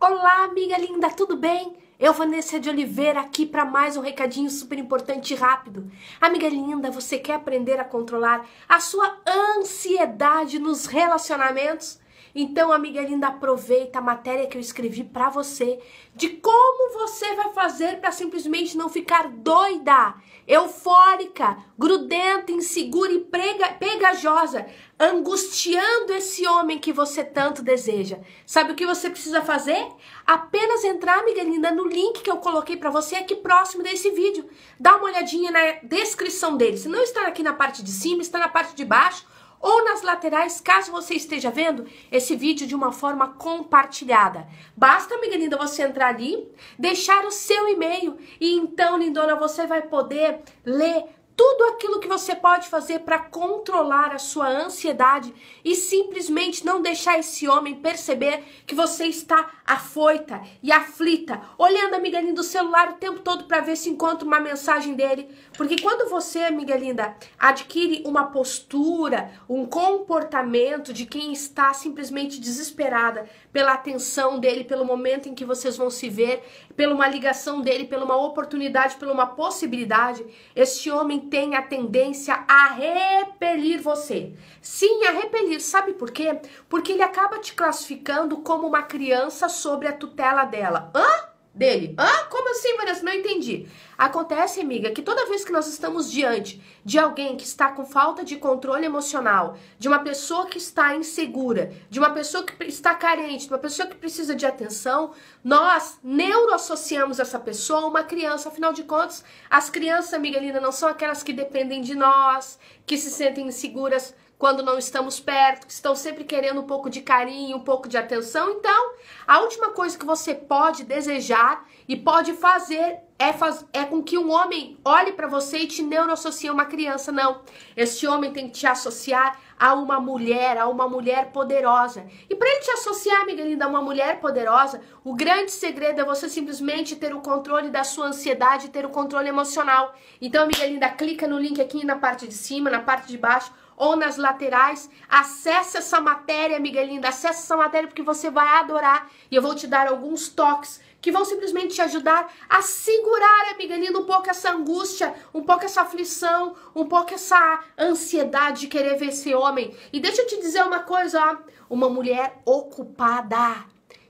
Olá, amiga linda, tudo bem? Eu, Vanessa de Oliveira, aqui para mais um recadinho super importante e rápido. Amiga linda, você quer aprender a controlar a sua ansiedade nos relacionamentos? Então, amiga linda, aproveita a matéria que eu escrevi para você de como você vai fazer para simplesmente não ficar doida, eufórica, grudenta, insegura e prega, pegajosa, angustiando esse homem que você tanto deseja. Sabe o que você precisa fazer? Apenas entrar, amiga linda, no link que eu coloquei para você aqui próximo desse vídeo. Dá uma olhadinha na descrição dele. Se não está aqui na parte de cima, está na parte de baixo ou nas laterais, caso você esteja vendo esse vídeo de uma forma compartilhada. Basta, amiga linda, você entrar ali, deixar o seu e-mail e então, lindona, você vai poder ler tudo aquilo que você pode fazer para controlar a sua ansiedade e simplesmente não deixar esse homem perceber que você está afoita e aflita, olhando a amiga linda do celular o tempo todo para ver se encontra uma mensagem dele. Porque quando você, amiga linda, adquire uma postura, um comportamento de quem está simplesmente desesperada pela atenção dele, pelo momento em que vocês vão se ver, pela uma ligação dele, pela uma oportunidade, pela uma possibilidade, este homem tem a tendência a repelir você. Sim, a repelir. Sabe por quê? Porque ele acaba te classificando como uma criança sobre a tutela dela. Hã? dele. Ah, como assim, Vanessa? Não entendi. Acontece, amiga, que toda vez que nós estamos diante de alguém que está com falta de controle emocional, de uma pessoa que está insegura, de uma pessoa que está carente, de uma pessoa que precisa de atenção, nós neuroassociamos essa pessoa a uma criança. Afinal de contas, as crianças, amiga linda, não são aquelas que dependem de nós, que se sentem inseguras quando não estamos perto, que estão sempre querendo um pouco de carinho, um pouco de atenção. Então, a última coisa que você pode desejar e pode fazer é, faz, é com que um homem olhe para você e te neuroassocie a uma criança, não. Esse homem tem que te associar a uma mulher, a uma mulher poderosa. E para ele te associar, amiga linda, a uma mulher poderosa, o grande segredo é você simplesmente ter o controle da sua ansiedade, ter o controle emocional. Então, amiga linda, clica no link aqui na parte de cima, na parte de baixo ou nas laterais. Acesse essa matéria, linda. acesse essa matéria porque você vai adorar e eu vou te dar alguns toques que vão simplesmente te ajudar a segurar, amiga linda, um pouco essa angústia, um pouco essa aflição, um pouco essa ansiedade de querer ver esse homem. E deixa eu te dizer uma coisa, ó, uma mulher ocupada,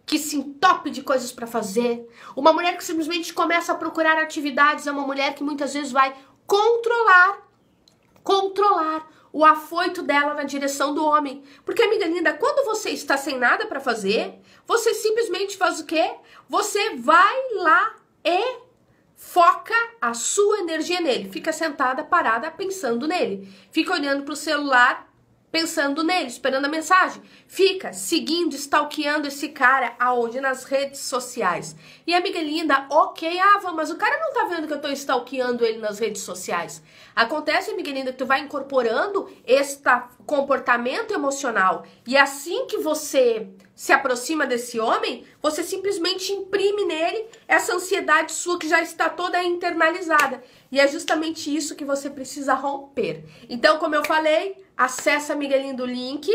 que se entope de coisas para fazer, uma mulher que simplesmente começa a procurar atividades, é uma mulher que muitas vezes vai controlar, controlar o afoito dela na direção do homem. Porque, amiga linda, quando você está sem nada para fazer, você simplesmente faz o quê? Você vai lá e foca a sua energia nele. Fica sentada, parada, pensando nele. Fica olhando para o celular pensando nele, esperando a mensagem. Fica seguindo, stalkeando esse cara aonde? Nas redes sociais. E amiga linda, ok, Ava, mas o cara não tá vendo que eu tô stalkeando ele nas redes sociais. Acontece, amiga linda, que tu vai incorporando esta comportamento emocional. E é assim que você se aproxima desse homem, você simplesmente imprime nele essa ansiedade sua que já está toda internalizada. E é justamente isso que você precisa romper. Então, como eu falei, acessa Miguelinho do link,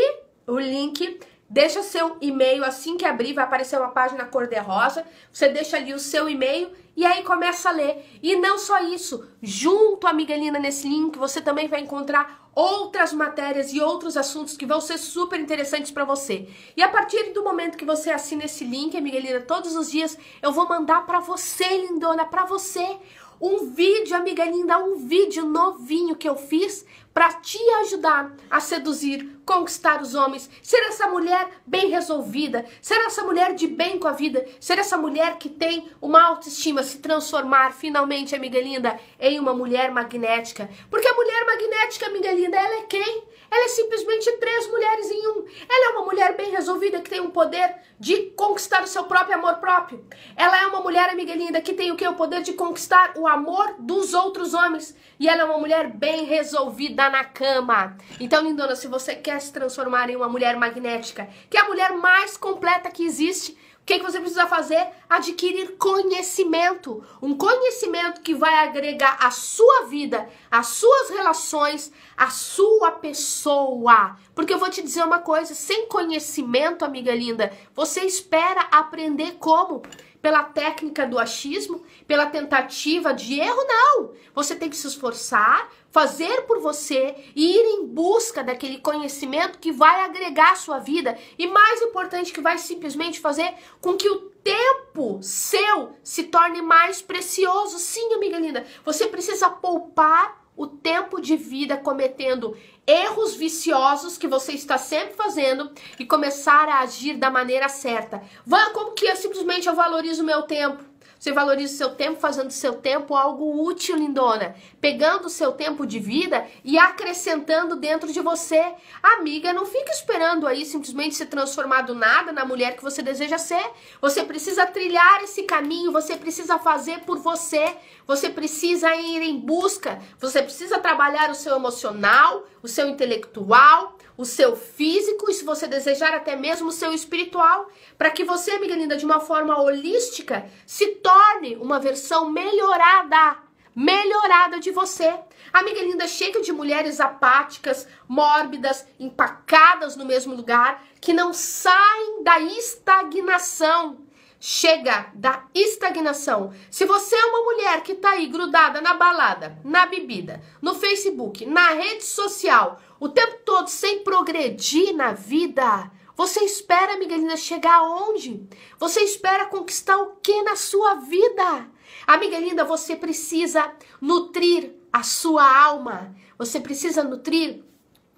o link Deixa seu e-mail assim que abrir, vai aparecer uma página cor-de-rosa. Você deixa ali o seu e-mail e aí começa a ler. E não só isso, junto a Miguelina nesse link, você também vai encontrar outras matérias e outros assuntos que vão ser super interessantes para você. E a partir do momento que você assina esse link, Miguelina, todos os dias, eu vou mandar para você, lindona, para você um vídeo, amiga linda, um vídeo novinho que eu fiz para te ajudar a seduzir, conquistar os homens, ser essa mulher bem resolvida, ser essa mulher de bem com a vida, ser essa mulher que tem uma autoestima, se transformar finalmente, amiga linda, em uma mulher magnética. Porque a mulher magnética, amiga linda, ela é quem? Ela é simplesmente três mulheres em um. Ela é uma mulher bem resolvida que tem o poder de conquistar o seu próprio amor próprio. Ela é uma mulher, amiga linda, que tem o que? O poder de conquistar o amor dos outros homens. E ela é uma mulher bem resolvida na cama. Então, lindona, se você quer se transformar em uma mulher magnética, que é a mulher mais completa que existe, que, que você precisa fazer? Adquirir conhecimento. Um conhecimento que vai agregar à sua vida, às suas relações, à sua pessoa. Porque eu vou te dizer uma coisa: sem conhecimento, amiga linda, você espera aprender como? pela técnica do achismo, pela tentativa de erro, não. Você tem que se esforçar, fazer por você e ir em busca daquele conhecimento que vai agregar à sua vida e mais importante que vai simplesmente fazer com que o tempo seu se torne mais precioso. Sim, amiga linda, você precisa poupar o tempo de vida cometendo erros viciosos que você está sempre fazendo e começar a agir da maneira certa. Vai como que eu é? simplesmente eu valorizo o meu tempo. Você valoriza o seu tempo fazendo seu tempo algo útil, lindona. Pegando o seu tempo de vida e acrescentando dentro de você. Amiga, não fique esperando aí simplesmente ser transformado nada na mulher que você deseja ser. Você precisa trilhar esse caminho, você precisa fazer por você. Você precisa ir em busca, você precisa trabalhar o seu emocional, o seu intelectual, o seu físico e, se você desejar, até mesmo o seu espiritual, para que você, amiga linda, de uma forma holística, se torne uma versão melhorada melhorada de você. Amiga linda, chega de mulheres apáticas, mórbidas, empacadas no mesmo lugar, que não saem da estagnação. Chega da estagnação. Se você é uma mulher que tá aí grudada na balada, na bebida, no Facebook, na rede social, o tempo todo sem progredir na vida, você espera, Miguelina, chegar aonde? Você espera conquistar o que na sua vida? Amiga linda, você precisa nutrir a sua alma. Você precisa nutrir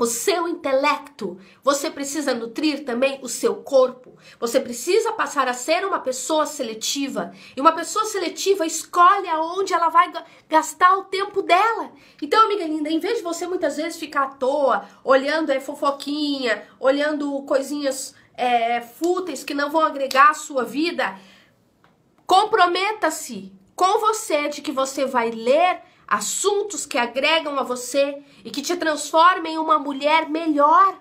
o seu intelecto, você precisa nutrir também o seu corpo. Você precisa passar a ser uma pessoa seletiva. E uma pessoa seletiva escolhe aonde ela vai gastar o tempo dela. Então, amiga linda, em vez de você muitas vezes ficar à toa, olhando é, fofoquinha, olhando coisinhas é, fúteis que não vão agregar a sua vida, comprometa-se com você de que você vai ler assuntos que agregam a você e que te transformem em uma mulher melhor.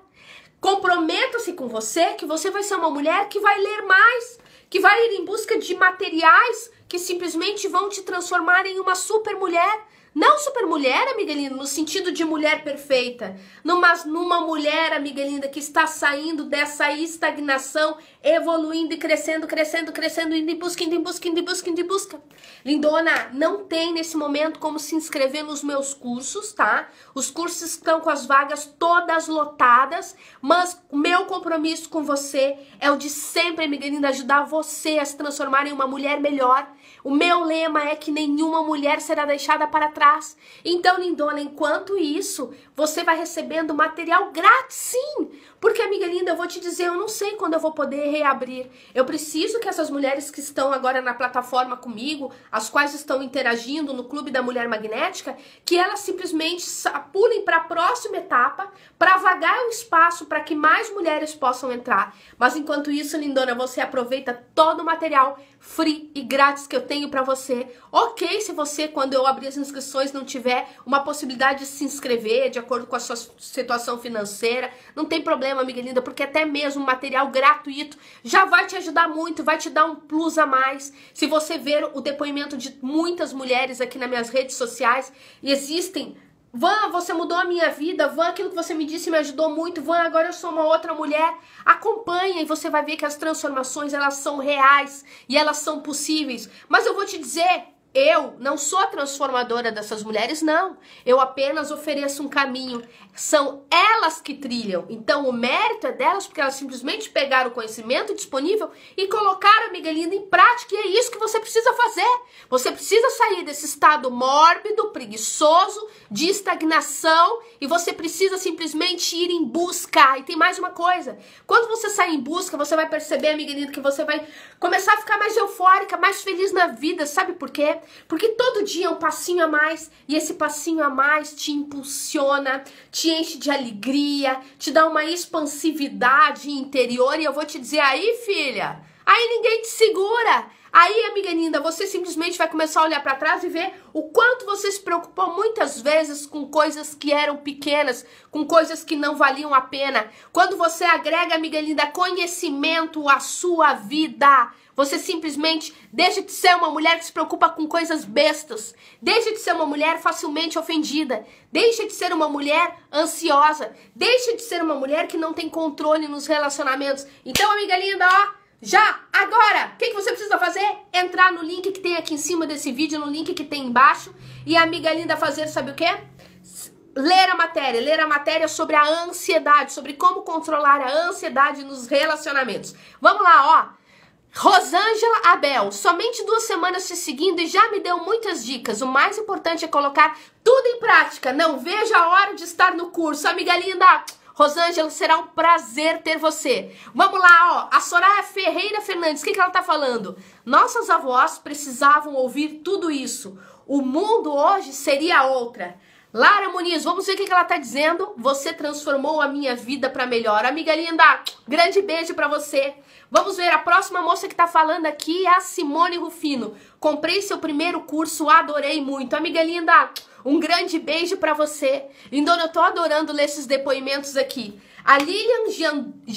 Comprometa-se com você que você vai ser uma mulher que vai ler mais, que vai ir em busca de materiais que simplesmente vão te transformar em uma super mulher não super mulher, amiga linda, no sentido de mulher perfeita, mas numa mulher, amiga linda, que está saindo dessa estagnação, evoluindo e crescendo, crescendo, crescendo, indo em busca, indo em busca, indo em busca, indo em busca. Lindona, não tem nesse momento como se inscrever nos meus cursos, tá? Os cursos estão com as vagas todas lotadas, mas meu compromisso com você é o de sempre, amiga linda, ajudar você a se transformar em uma mulher melhor o meu lema é que nenhuma mulher será deixada para trás. Então, lindona, enquanto isso, você vai recebendo material grátis, sim. Porque, amiga linda, eu vou te dizer, eu não sei quando eu vou poder reabrir. Eu preciso que essas mulheres que estão agora na plataforma comigo, as quais estão interagindo no Clube da Mulher Magnética, que elas simplesmente pulem para a próxima etapa, para vagar o espaço para que mais mulheres possam entrar. Mas enquanto isso, lindona, você aproveita todo o material free e grátis que eu tenho para você. OK, se você quando eu abrir as inscrições não tiver uma possibilidade de se inscrever, de acordo com a sua situação financeira. Não tem problema, amiga linda, porque até mesmo material gratuito já vai te ajudar muito, vai te dar um plus a mais. Se você ver o depoimento de muitas mulheres aqui nas minhas redes sociais, existem Van, você mudou a minha vida. Van, aquilo que você me disse me ajudou muito. Van, agora eu sou uma outra mulher. Acompanha e você vai ver que as transformações elas são reais e elas são possíveis. Mas eu vou te dizer, eu não sou a transformadora dessas mulheres, não. Eu apenas ofereço um caminho. São elas que trilham. Então o mérito é delas porque elas simplesmente pegaram o conhecimento disponível e colocaram a Miguelina em prática. E é isso que você precisa fazer. Você precisa sair desse estado mórbido, preguiçoso, de estagnação e você precisa simplesmente ir em busca. E tem mais uma coisa. Quando você sai em busca, você vai perceber, Miguelina, que você vai começar a ficar mais eufórica, mais feliz na vida. Sabe por quê? Porque todo dia é um passinho a mais e esse passinho a mais te impulsiona, te enche de alegria, te dá uma expansividade interior e eu vou te dizer aí, filha, aí ninguém te segura. Aí, amiga linda, você simplesmente vai começar a olhar para trás e ver o quanto você se preocupou muitas vezes com coisas que eram pequenas, com coisas que não valiam a pena. Quando você agrega, amiga linda, conhecimento à sua vida, você simplesmente deixa de ser uma mulher que se preocupa com coisas bestas, deixa de ser uma mulher facilmente ofendida, deixa de ser uma mulher ansiosa, deixa de ser uma mulher que não tem controle nos relacionamentos. Então, amiga linda, ó já, agora, o que, que, você precisa fazer? Entrar no link que tem aqui em cima desse vídeo, no link que tem embaixo. E a amiga linda fazer, sabe o quê? Ler a matéria, ler a matéria sobre a ansiedade, sobre como controlar a ansiedade nos relacionamentos. Vamos lá, ó. Rosângela Abel, somente duas semanas te seguindo e já me deu muitas dicas. O mais importante é colocar tudo em prática. Não vejo a hora de estar no curso. Amiga linda, Rosângela, será um prazer ter você. Vamos lá, ó. A Soraya Ferreira Fernandes, o que, que ela tá falando? Nossas avós precisavam ouvir tudo isso. O mundo hoje seria outra. Lara Muniz, vamos ver o que, que ela tá dizendo. Você transformou a minha vida para melhor. Amiga linda, grande beijo para você. Vamos ver a próxima moça que tá falando aqui, é a Simone Rufino. Comprei seu primeiro curso, adorei muito. Amiga linda, um grande beijo para você. Lindona, eu tô adorando ler esses depoimentos aqui. A Lilian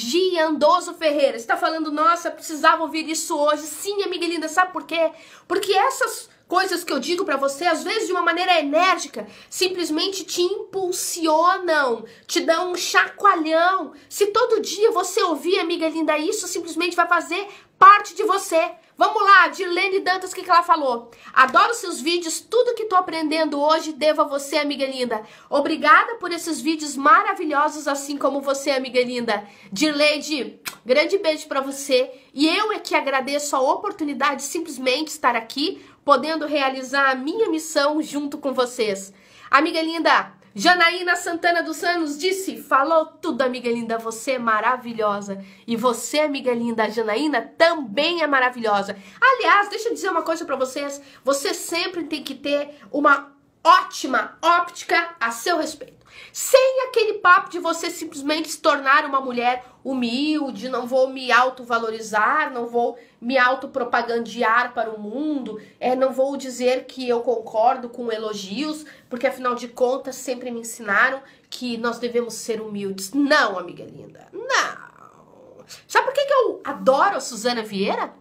Giandoso Ferreira está falando, nossa, precisava ouvir isso hoje. Sim, amiga linda, sabe por quê? Porque essas coisas que eu digo para você, às vezes de uma maneira enérgica, simplesmente te impulsionam, te dão um chacoalhão. Se todo dia você ouvir, amiga linda, isso simplesmente vai fazer parte de você. Vamos lá, Dilene Dantas, o que, que ela falou? Adoro seus vídeos, tudo que tô aprendendo hoje devo a você, amiga linda. Obrigada por esses vídeos maravilhosos, assim como você, amiga linda. Dileide, grande beijo para você. E eu é que agradeço a oportunidade de simplesmente estar aqui, podendo realizar a minha missão junto com vocês. Amiga linda, Janaína Santana dos Santos disse: Falou tudo, amiga linda, você é maravilhosa. E você, amiga linda, a Janaína também é maravilhosa. Aliás, deixa eu dizer uma coisa para vocês: você sempre tem que ter uma ótima óptica a seu respeito. Sem aquele papo de você simplesmente se tornar uma mulher humilde, não vou me autovalorizar, não vou me autopropagandear para o mundo, é, não vou dizer que eu concordo com elogios, porque afinal de contas sempre me ensinaram que nós devemos ser humildes. Não, amiga linda, não. Sabe por que, que eu adoro a Suzana Vieira?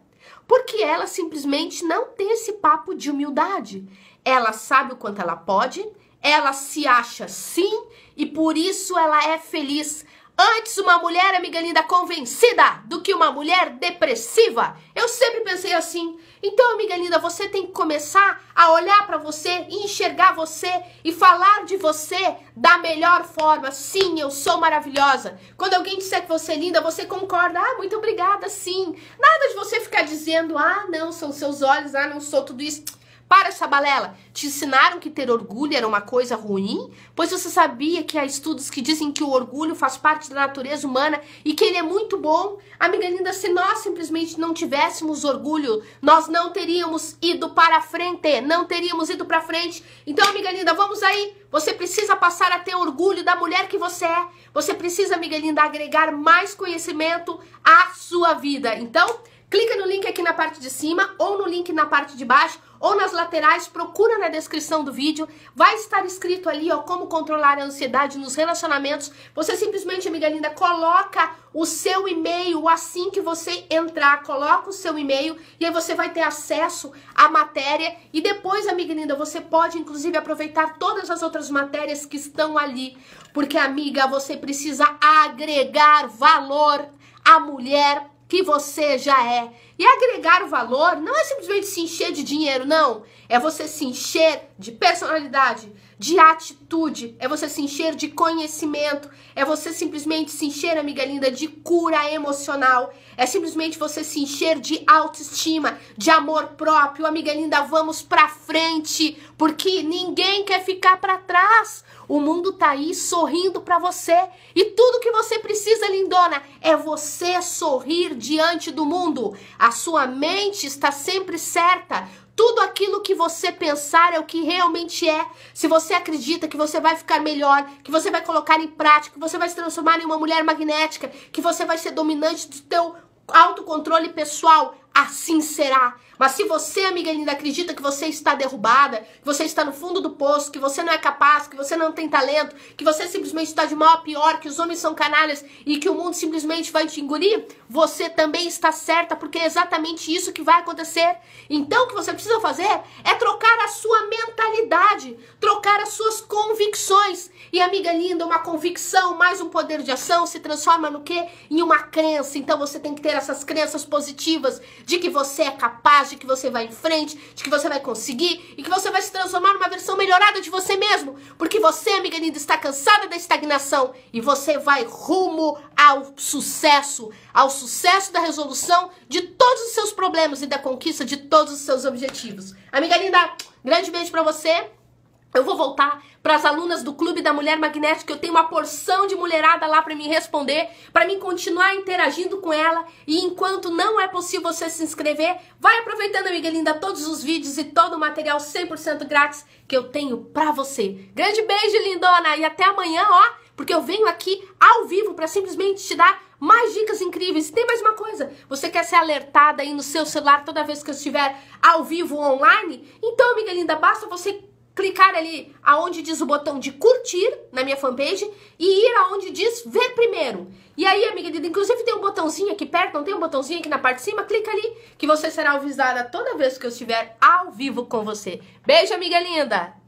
Porque ela simplesmente não tem esse papo de humildade. Ela sabe o quanto ela pode, ela se acha sim e por isso ela é feliz. Antes uma mulher amiga linda convencida do que uma mulher depressiva. Eu sempre pensei assim. Então, amiga linda, você tem que começar a olhar para você, enxergar você e falar de você da melhor forma. Sim, eu sou maravilhosa. Quando alguém disser que você é linda, você concorda. Ah, muito obrigada, sim. Nada de você ficar dizendo, ah, não, são seus olhos, ah, não sou tudo isso. Para essa balela! Te ensinaram que ter orgulho era uma coisa ruim? Pois você sabia que há estudos que dizem que o orgulho faz parte da natureza humana e que ele é muito bom? Amiga linda, se nós simplesmente não tivéssemos orgulho, nós não teríamos ido para frente, não teríamos ido para frente. Então, amiga linda, vamos aí! Você precisa passar a ter orgulho da mulher que você é. Você precisa, amiga linda, agregar mais conhecimento à sua vida. Então, clica no link aqui na parte de cima ou no link na parte de baixo ou nas laterais, procura na descrição do vídeo, vai estar escrito ali, ó, como controlar a ansiedade nos relacionamentos. Você simplesmente, amiga linda, coloca o seu e-mail assim que você entrar, coloca o seu e-mail e aí você vai ter acesso à matéria e depois, amiga linda, você pode inclusive aproveitar todas as outras matérias que estão ali, porque amiga, você precisa agregar valor à mulher que você já é. E agregar o valor não é simplesmente se encher de dinheiro, não. É você se encher de personalidade, de atitude, é você se encher de conhecimento, é você simplesmente se encher, amiga linda, de cura emocional, é simplesmente você se encher de autoestima, de amor próprio, amiga linda, vamos pra frente, porque ninguém quer ficar para trás. O mundo tá aí sorrindo para você e tudo que você precisa, lindona, é você sorrir diante do mundo. A sua mente está sempre certa, tudo aquilo que você pensar é o que realmente é. Se você acredita que você vai ficar melhor, que você vai colocar em prática, que você vai se transformar em uma mulher magnética, que você vai ser dominante do teu autocontrole pessoal, assim será. Mas se você, amiga linda, acredita que você está derrubada, que você está no fundo do poço, que você não é capaz, que você não tem talento, que você simplesmente está de mal a pior, que os homens são canalhas e que o mundo simplesmente vai te engolir, você também está certa, porque é exatamente isso que vai acontecer. Então o que você precisa fazer é trocar a sua mentalidade, trocar as suas convicções. E amiga linda, uma convicção mais um poder de ação se transforma no quê? Em uma crença. Então você tem que ter essas crenças positivas de que você é capaz de que você vai em frente, de que você vai conseguir e que você vai se transformar numa versão melhorada de você mesmo. Porque você, amiga linda, está cansada da estagnação e você vai rumo ao sucesso, ao sucesso da resolução de todos os seus problemas e da conquista de todos os seus objetivos. Amiga linda, grande beijo para você. Eu vou voltar para as alunas do Clube da Mulher Magnética, eu tenho uma porção de mulherada lá para me responder, para mim continuar interagindo com ela. E enquanto não é possível você se inscrever, vai aproveitando, amiga linda, todos os vídeos e todo o material 100% grátis que eu tenho para você. Grande beijo, lindona, e até amanhã, ó, porque eu venho aqui ao vivo para simplesmente te dar mais dicas incríveis. E tem mais uma coisa: você quer ser alertada aí no seu celular toda vez que eu estiver ao vivo online? Então, amiga linda, basta você clicar ali aonde diz o botão de curtir na minha fanpage e ir aonde diz ver primeiro. E aí, amiga, inclusive tem um botãozinho aqui perto, não tem um botãozinho aqui na parte de cima? Clica ali que você será avisada toda vez que eu estiver ao vivo com você. Beijo, amiga linda!